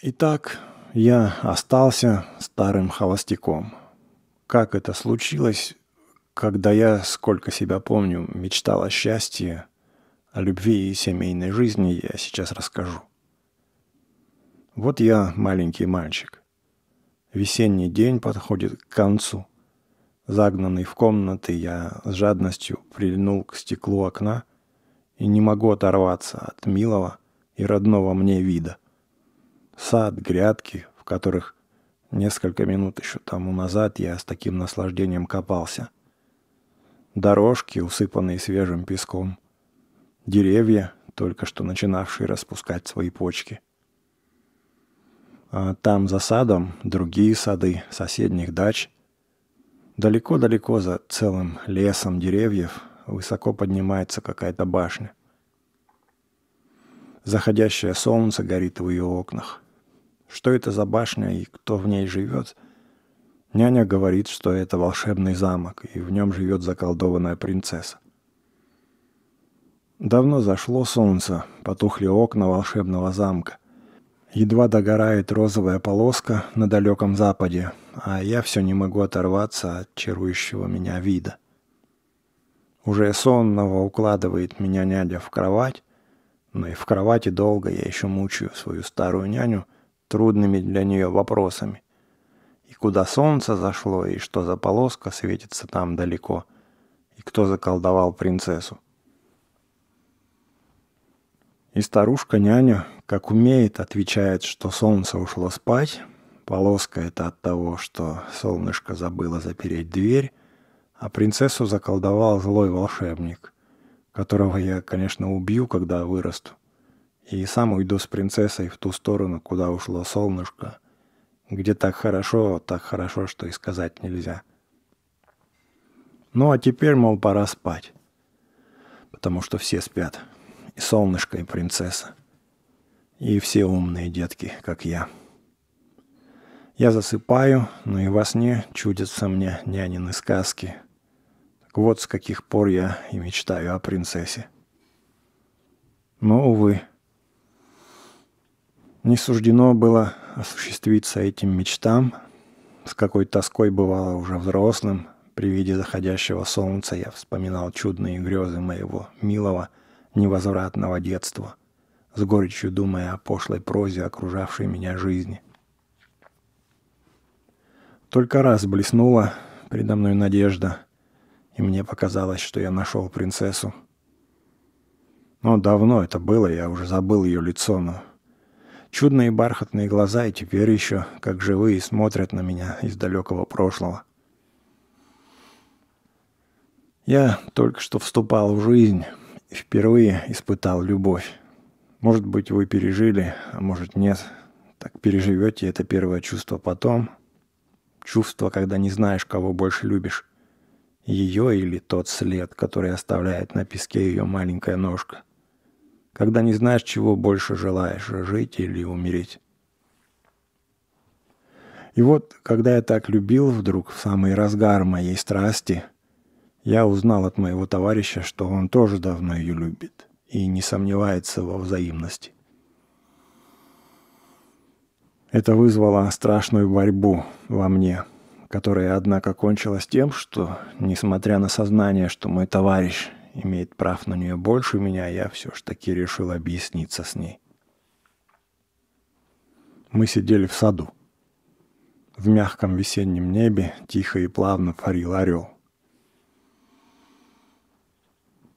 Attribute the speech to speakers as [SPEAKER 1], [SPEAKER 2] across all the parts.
[SPEAKER 1] Итак, я остался старым холостяком. Как это случилось, когда я, сколько себя помню, мечтал о счастье, о любви и семейной жизни, я сейчас расскажу. Вот я маленький мальчик. Весенний день подходит к концу. Загнанный в комнаты, я с жадностью прильнул к стеклу окна и не могу оторваться от милого и родного мне вида – Сад, грядки, в которых несколько минут еще тому назад я с таким наслаждением копался. Дорожки, усыпанные свежим песком. Деревья, только что начинавшие распускать свои почки. А там за садом другие сады соседних дач. Далеко-далеко за целым лесом деревьев высоко поднимается какая-то башня. Заходящее солнце горит в ее окнах. Что это за башня и кто в ней живет? Няня говорит, что это волшебный замок, и в нем живет заколдованная принцесса. Давно зашло солнце, потухли окна волшебного замка. Едва догорает розовая полоска на далеком западе, а я все не могу оторваться от чарующего меня вида. Уже сонного укладывает меня няня в кровать, но и в кровати долго я еще мучаю свою старую няню – трудными для нее вопросами. И куда солнце зашло, и что за полоска светится там далеко, и кто заколдовал принцессу. И старушка-няня, как умеет, отвечает, что солнце ушло спать, полоска это от того, что солнышко забыло запереть дверь, а принцессу заколдовал злой волшебник, которого я, конечно, убью, когда вырасту и сам уйду с принцессой в ту сторону, куда ушло солнышко, где так хорошо, так хорошо, что и сказать нельзя. Ну а теперь, мол, пора спать, потому что все спят, и солнышко, и принцесса, и все умные детки, как я. Я засыпаю, но и во сне чудятся мне нянины сказки. Так вот с каких пор я и мечтаю о принцессе. Но, ну, увы, не суждено было осуществиться этим мечтам, с какой тоской бывало уже взрослым, при виде заходящего солнца я вспоминал чудные грезы моего милого, невозвратного детства, с горечью думая о пошлой прозе, окружавшей меня жизни. Только раз блеснула предо мной надежда, и мне показалось, что я нашел принцессу. Но давно это было, я уже забыл ее лицо, но Чудные бархатные глаза и теперь еще, как живые, смотрят на меня из далекого прошлого. Я только что вступал в жизнь и впервые испытал любовь. Может быть, вы пережили, а может нет. Так переживете это первое чувство потом. Чувство, когда не знаешь, кого больше любишь. Ее или тот след, который оставляет на песке ее маленькая ножка когда не знаешь, чего больше желаешь, жить или умереть. И вот, когда я так любил вдруг, в самый разгар моей страсти, я узнал от моего товарища, что он тоже давно ее любит и не сомневается во взаимности. Это вызвало страшную борьбу во мне, которая, однако, кончилась тем, что, несмотря на сознание, что мой товарищ имеет прав на нее больше меня, я все ж таки решил объясниться с ней. Мы сидели в саду. В мягком весеннем небе тихо и плавно фарил орел.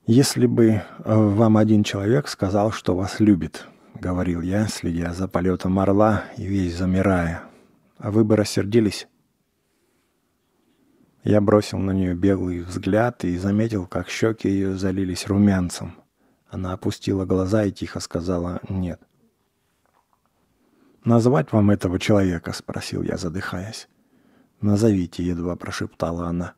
[SPEAKER 1] «Если бы э, вам один человек сказал, что вас любит», — говорил я, следя за полетом орла и весь замирая, — «а вы бы рассердились?» Я бросил на нее беглый взгляд и заметил, как щеки ее залились румянцем. Она опустила глаза и тихо сказала «нет». «Назвать вам этого человека?» – спросил я, задыхаясь. «Назовите», – едва прошептала она.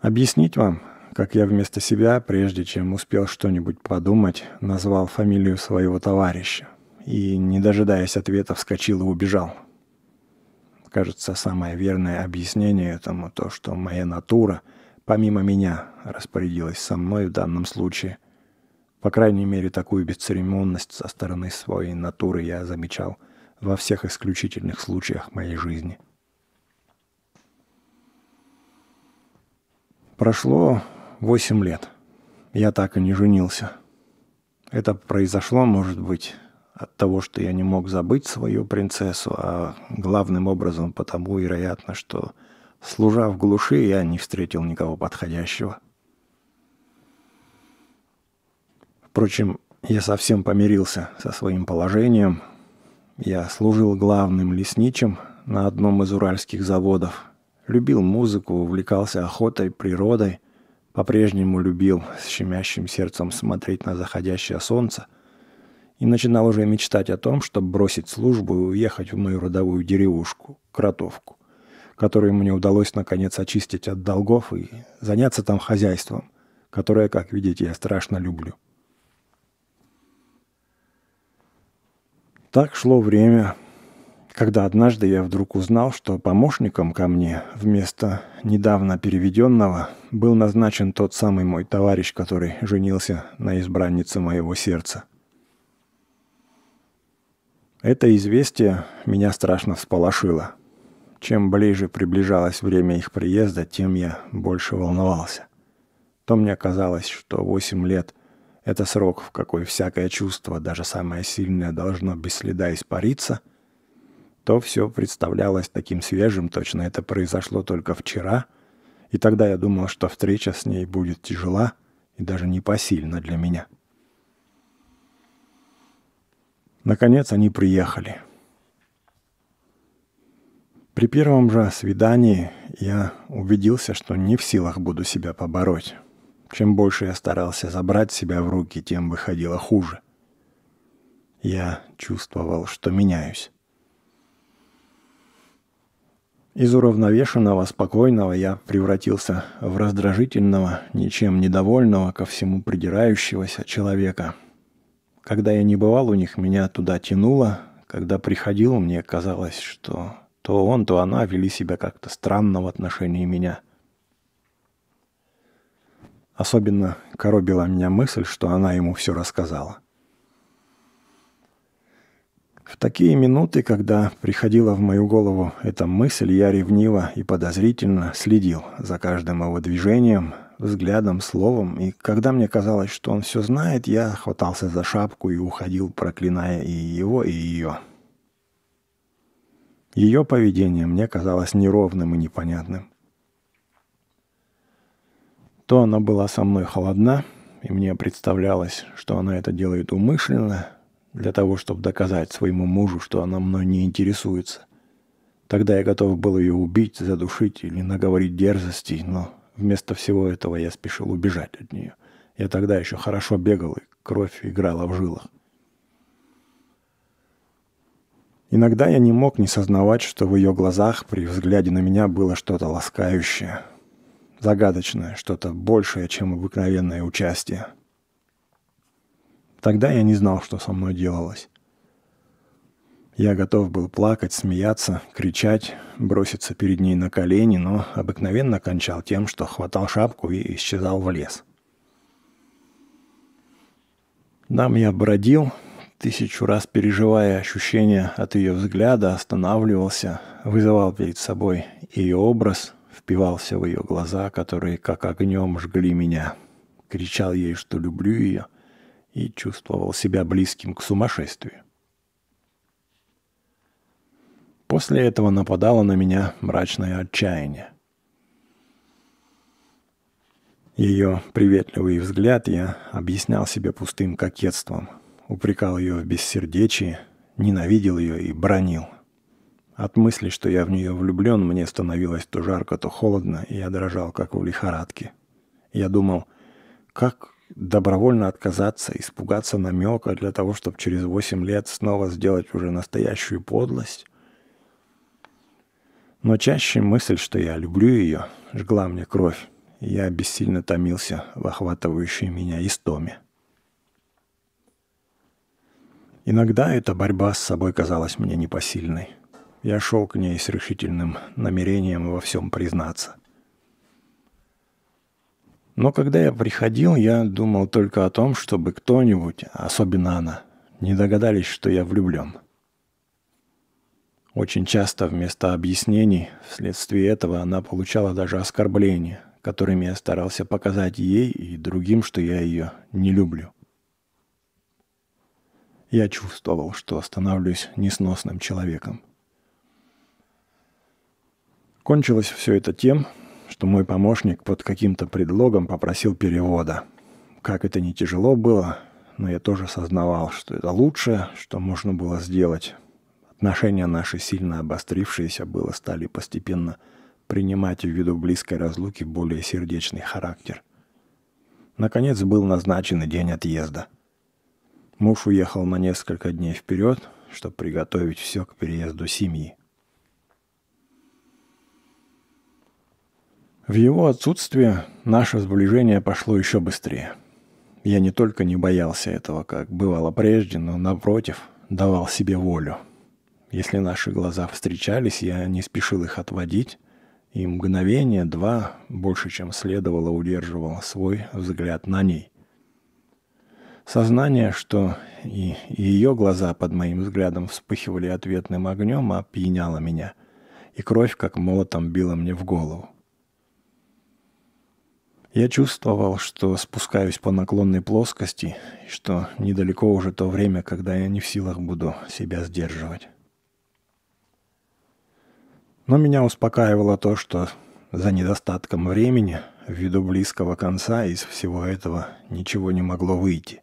[SPEAKER 1] «Объяснить вам, как я вместо себя, прежде чем успел что-нибудь подумать, назвал фамилию своего товарища и, не дожидаясь ответа, вскочил и убежал?» кажется, самое верное объяснение этому то, что моя натура, помимо меня, распорядилась со мной в данном случае. По крайней мере, такую бесцеремонность со стороны своей натуры я замечал во всех исключительных случаях моей жизни. Прошло восемь лет. Я так и не женился. Это произошло, может быть, от того, что я не мог забыть свою принцессу, а главным образом потому, вероятно, что, служа в глуши, я не встретил никого подходящего. Впрочем, я совсем помирился со своим положением. Я служил главным лесничим на одном из уральских заводов. Любил музыку, увлекался охотой, природой. По-прежнему любил с щемящим сердцем смотреть на заходящее солнце – и начинал уже мечтать о том, чтобы бросить службу и уехать в мою родовую деревушку, Кротовку, которую мне удалось наконец очистить от долгов и заняться там хозяйством, которое, как видите, я страшно люблю. Так шло время, когда однажды я вдруг узнал, что помощником ко мне вместо недавно переведенного был назначен тот самый мой товарищ, который женился на избраннице моего сердца – это известие меня страшно всполошило. Чем ближе приближалось время их приезда, тем я больше волновался. То мне казалось, что восемь лет — это срок, в какой всякое чувство, даже самое сильное, должно без следа испариться, то все представлялось таким свежим, точно это произошло только вчера, и тогда я думал, что встреча с ней будет тяжела и даже непосильна для меня. — Наконец они приехали. При первом же свидании я убедился, что не в силах буду себя побороть. Чем больше я старался забрать себя в руки, тем выходило хуже. Я чувствовал, что меняюсь. Из уравновешенного, спокойного я превратился в раздражительного, ничем недовольного, ко всему придирающегося человека – когда я не бывал у них, меня туда тянуло. Когда приходил, мне казалось, что то он, то она вели себя как-то странно в отношении меня. Особенно коробила меня мысль, что она ему все рассказала. В такие минуты, когда приходила в мою голову эта мысль, я ревниво и подозрительно следил за каждым его движением, взглядом, словом, и когда мне казалось, что он все знает, я хватался за шапку и уходил, проклиная и его, и ее. Ее поведение мне казалось неровным и непонятным. То она была со мной холодна, и мне представлялось, что она это делает умышленно, для того, чтобы доказать своему мужу, что она мной не интересуется. Тогда я готов был ее убить, задушить или наговорить дерзостей, но Вместо всего этого я спешил убежать от нее. Я тогда еще хорошо бегал, и кровь играла в жилах. Иногда я не мог не сознавать, что в ее глазах при взгляде на меня было что-то ласкающее, загадочное, что-то большее, чем обыкновенное участие. Тогда я не знал, что со мной делалось. Я готов был плакать, смеяться, кричать, броситься перед ней на колени, но обыкновенно кончал тем, что хватал шапку и исчезал в лес. Там я бродил, тысячу раз переживая ощущения от ее взгляда, останавливался, вызывал перед собой ее образ, впивался в ее глаза, которые как огнем жгли меня, кричал ей, что люблю ее, и чувствовал себя близким к сумасшествию. После этого нападало на меня мрачное отчаяние. Ее приветливый взгляд я объяснял себе пустым кокетством, упрекал ее в бессердечии, ненавидел ее и бронил. От мысли, что я в нее влюблен, мне становилось то жарко, то холодно, и я дрожал, как в лихорадке. Я думал, как добровольно отказаться, испугаться намека для того, чтобы через восемь лет снова сделать уже настоящую подлость? Но чаще мысль, что я люблю ее, жгла мне кровь, и я бессильно томился в охватывающей меня истоме. Иногда эта борьба с собой казалась мне непосильной. Я шел к ней с решительным намерением во всем признаться. Но когда я приходил, я думал только о том, чтобы кто-нибудь, особенно она, не догадались, что я влюблен – очень часто вместо объяснений вследствие этого она получала даже оскорбления, которыми я старался показать ей и другим, что я ее не люблю. Я чувствовал, что становлюсь несносным человеком. Кончилось все это тем, что мой помощник под каким-то предлогом попросил перевода. Как это не тяжело было, но я тоже сознавал, что это лучшее, что можно было сделать, Отношения наши, сильно обострившиеся было, стали постепенно принимать ввиду близкой разлуки более сердечный характер. Наконец был назначен и день отъезда. Муж уехал на несколько дней вперед, чтобы приготовить все к переезду семьи. В его отсутствие наше сближение пошло еще быстрее. Я не только не боялся этого, как бывало прежде, но, напротив, давал себе волю – если наши глаза встречались, я не спешил их отводить, и мгновение, два, больше чем следовало, удерживал свой взгляд на ней. Сознание, что и ее глаза под моим взглядом вспыхивали ответным огнем, опьяняло меня, и кровь как молотом била мне в голову. Я чувствовал, что спускаюсь по наклонной плоскости, что недалеко уже то время, когда я не в силах буду себя сдерживать. Но меня успокаивало то, что за недостатком времени, ввиду близкого конца, из всего этого ничего не могло выйти.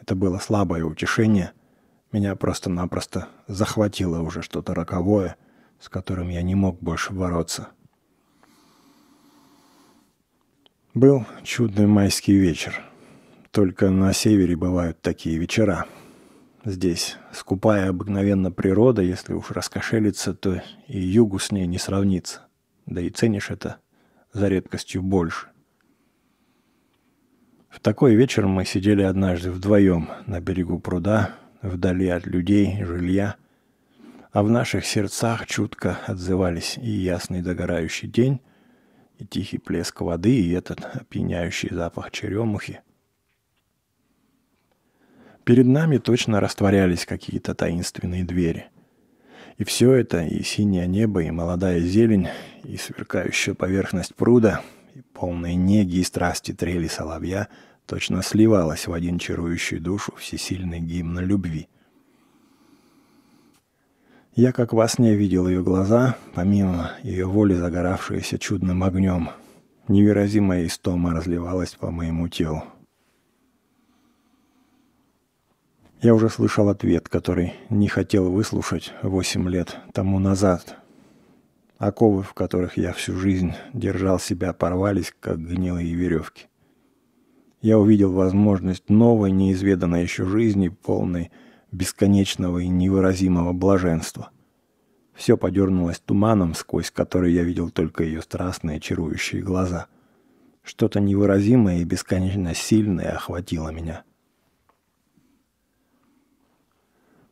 [SPEAKER 1] Это было слабое утешение. Меня просто-напросто захватило уже что-то роковое, с которым я не мог больше бороться. Был чудный майский вечер. Только на севере бывают такие вечера – здесь скупая обыкновенно природа, если уж раскошелится, то и югу с ней не сравнится. Да и ценишь это за редкостью больше. В такой вечер мы сидели однажды вдвоем на берегу пруда, вдали от людей, жилья, а в наших сердцах чутко отзывались и ясный догорающий день, и тихий плеск воды, и этот опьяняющий запах черемухи – Перед нами точно растворялись какие-то таинственные двери. И все это, и синее небо, и молодая зелень, и сверкающая поверхность пруда, и полные неги и страсти трели соловья, точно сливалось в один чарующий душу всесильный гимн любви. Я как во сне видел ее глаза, помимо ее воли загоравшиеся чудным огнем. Невыразимая истома разливалась по моему телу. Я уже слышал ответ, который не хотел выслушать восемь лет тому назад. Оковы, в которых я всю жизнь держал себя, порвались, как гнилые веревки. Я увидел возможность новой, неизведанной еще жизни, полной бесконечного и невыразимого блаженства. Все подернулось туманом, сквозь который я видел только ее страстные, чарующие глаза. Что-то невыразимое и бесконечно сильное охватило меня –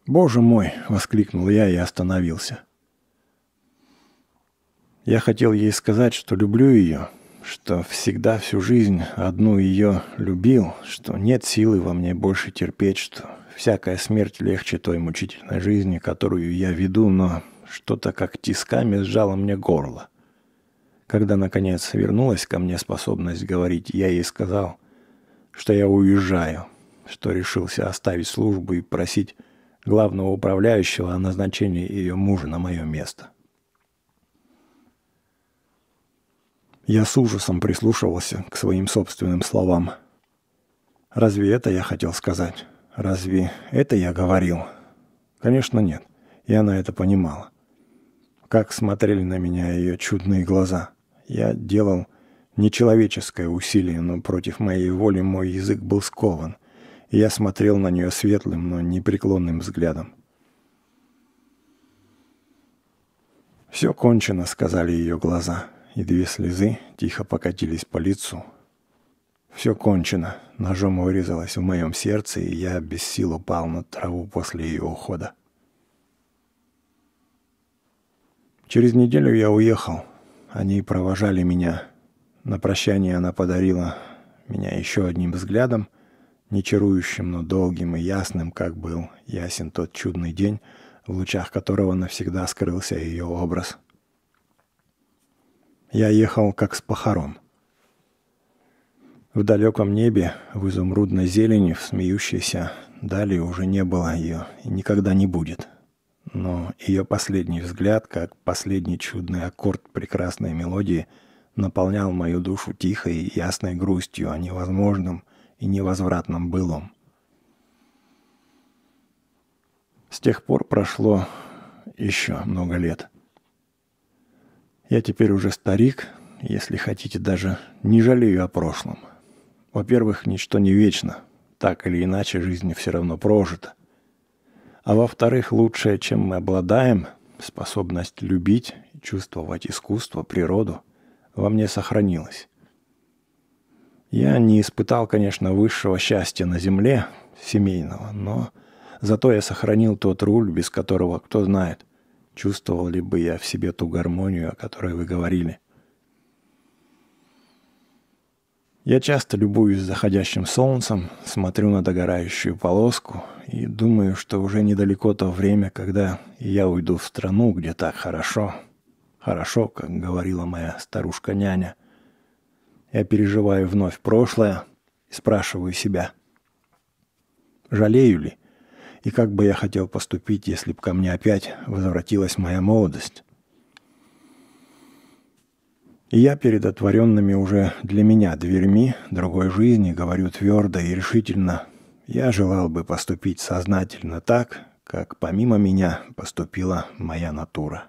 [SPEAKER 1] «Боже мой!» – воскликнул я и остановился. Я хотел ей сказать, что люблю ее, что всегда всю жизнь одну ее любил, что нет силы во мне больше терпеть, что всякая смерть легче той мучительной жизни, которую я веду, но что-то как тисками сжало мне горло. Когда, наконец, вернулась ко мне способность говорить, я ей сказал, что я уезжаю, что решился оставить службу и просить главного управляющего о назначении ее мужа на мое место. Я с ужасом прислушивался к своим собственным словам. Разве это я хотел сказать? Разве это я говорил? Конечно, нет. И она это понимала. Как смотрели на меня ее чудные глаза. Я делал нечеловеческое усилие, но против моей воли мой язык был скован – и я смотрел на нее светлым, но непреклонным взглядом. «Все кончено», — сказали ее глаза, и две слезы тихо покатились по лицу. «Все кончено», — ножом вырезалось в моем сердце, и я без сил упал на траву после ее ухода. Через неделю я уехал. Они провожали меня. На прощание она подарила меня еще одним взглядом, не чарующим, но долгим и ясным, как был ясен тот чудный день, в лучах которого навсегда скрылся ее образ. Я ехал как с похорон. В далеком небе, в изумрудной зелени, в смеющейся дали уже не было ее и никогда не будет. Но ее последний взгляд, как последний чудный аккорд прекрасной мелодии, наполнял мою душу тихой и ясной грустью о невозможном – и невозвратном былом. С тех пор прошло еще много лет. Я теперь уже старик, если хотите, даже не жалею о прошлом. Во-первых, ничто не вечно, так или иначе жизнь все равно прожита. А во-вторых, лучшее, чем мы обладаем, способность любить, чувствовать искусство, природу, во мне сохранилась. Я не испытал, конечно, высшего счастья на земле, семейного, но зато я сохранил тот руль, без которого, кто знает, чувствовал ли бы я в себе ту гармонию, о которой вы говорили. Я часто любуюсь заходящим солнцем, смотрю на догорающую полоску и думаю, что уже недалеко то время, когда я уйду в страну, где так хорошо. Хорошо, как говорила моя старушка-няня – я переживаю вновь прошлое и спрашиваю себя, жалею ли, и как бы я хотел поступить, если бы ко мне опять возвратилась моя молодость. И я перед отворенными уже для меня дверьми другой жизни говорю твердо и решительно, я желал бы поступить сознательно так, как помимо меня поступила моя натура.